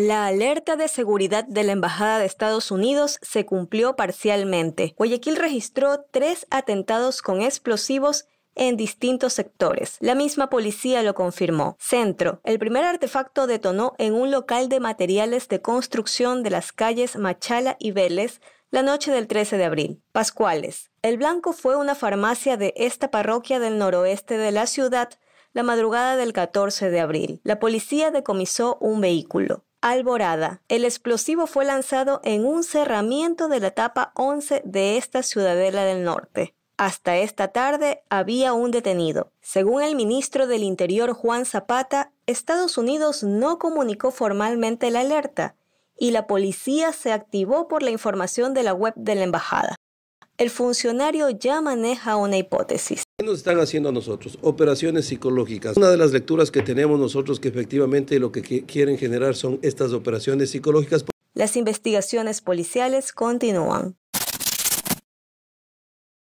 La alerta de seguridad de la Embajada de Estados Unidos se cumplió parcialmente. Guayaquil registró tres atentados con explosivos en distintos sectores. La misma policía lo confirmó. Centro. El primer artefacto detonó en un local de materiales de construcción de las calles Machala y Vélez la noche del 13 de abril. Pascuales. El blanco fue una farmacia de esta parroquia del noroeste de la ciudad la madrugada del 14 de abril. La policía decomisó un vehículo. Alborada. El explosivo fue lanzado en un cerramiento de la etapa 11 de esta ciudadela del norte. Hasta esta tarde había un detenido. Según el ministro del Interior Juan Zapata, Estados Unidos no comunicó formalmente la alerta y la policía se activó por la información de la web de la embajada. El funcionario ya maneja una hipótesis. ¿Qué nos están haciendo a nosotros? Operaciones psicológicas. Una de las lecturas que tenemos nosotros que efectivamente lo que quieren generar son estas operaciones psicológicas. Las investigaciones policiales continúan.